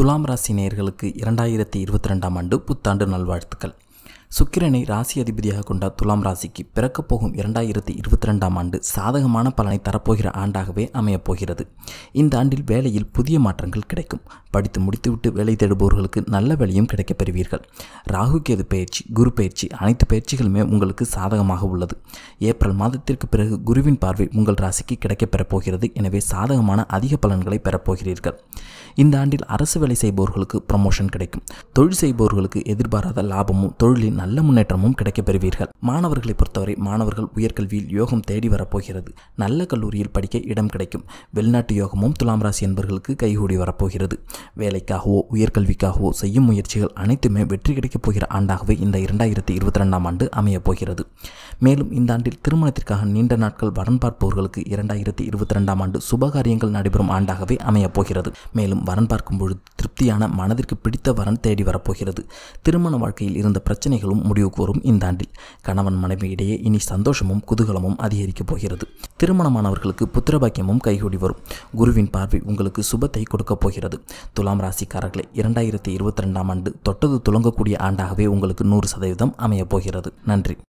துலாம் ராசி நேர்களுக்கு இரண்டாயிரத்தி இருபத்தி ரெண்டாம் ஆண்டு புத்தாண்டு நல்வாழ்த்துக்கள் சுக்கிரனை ராசி அதிபதியாக கொண்ட துலாம் ராசிக்கு பிறக்கப் போகும் இரண்டாயிரத்தி இருபத்தி ரெண்டாம் ஆண்டு சாதகமான பலனை தரப்போகிற ஆண்டாகவே அமையப் போகிறது இந்த ஆண்டில் வேலையில் புதிய மாற்றங்கள் கிடைக்கும் படித்து முடித்துவிட்டு வேலை தேடுபவர்களுக்கு நல்ல வேலையும் கிடைக்கப் பெறுவீர்கள் ராகு கேது பயிற்சி குரு பயிற்சி அனைத்து பயிற்சிகளுமே உங்களுக்கு சாதகமாக உள்ளது ஏப்ரல் மாதத்திற்கு பிறகு குருவின் பார்வை உங்கள் ராசிக்கு கிடைக்கப் பெறப்போகிறது எனவே சாதகமான அதிக பலன்களை பெறப்போகிறீர்கள் இந்த ஆண்டில் அரசு வேலை செய்பவர்களுக்கு ப்ரமோஷன் கிடைக்கும் தொழில் செய்பவர்களுக்கு எதிர்பாராத லாபமும் தொழிலின் நல்ல முன்னேற்றமும் கிடைக்கப் பெறுவீர்கள் மாணவர்களை பொறுத்தவரை மாணவர்கள் உயர்கல்வியில் யோகம் தேடி வரப்போகிறது நல்ல கல்லூரியில் படிக்க இடம் கிடைக்கும் வெளிநாட்டு யோகமும் துலாம் ராசி என்பவர்களுக்கு கைகூடி வரப்போகிறது வேலைக்காகவோ உயர்கல்விக்காகவோ செய்யும் முயற்சிகள் அனைத்துமே வெற்றி கிடைக்கப் போகிற ஆண்டாகவே இந்த இரண்டாயிரத்தி இருபத்தி ரெண்டாம் ஆண்டு அமையப் போகிறது மேலும் இந்த ஆண்டில் திருமணத்திற்காக நீண்ட நாட்கள் வரன் பார்ப்பவர்களுக்கு இரண்டாயிரத்தி இருபத்தி ரெண்டாம் ஆண்டு சுபகாரியங்கள் நடைபெறும் ஆண்டாகவே அமையப் போகிறது மேலும் வரன் பார்க்கும் பொழுது திருப்தியான மனதிற்கு பிடித்த வரன் தேடி வரப்போகிறது திருமண வாழ்க்கையில் இருந்த பிரச்சனைகளும் முடிவுக்கு வரும் இந்த ஆண்டில் கணவன் மனைவி இடையே இனி சந்தோஷமும் குதூகலமும் அதிகரிக்கப் போகிறது திருமணமானவர்களுக்கு புத்திரபாக்கியமும் கைகூடி வரும் குருவின் பார்வை உங்களுக்கு சுபத்தை கொடுக்கப் போகிறது துலாம் ராசிக்காரர்களை இரண்டாயிரத்தி இருபத்தி ரெண்டாம் ஆண்டு தொட்டது துளங்கக்கூடிய ஆண்டாகவே உங்களுக்கு நூறு சதவீதம் அமையப் போகிறது நன்றி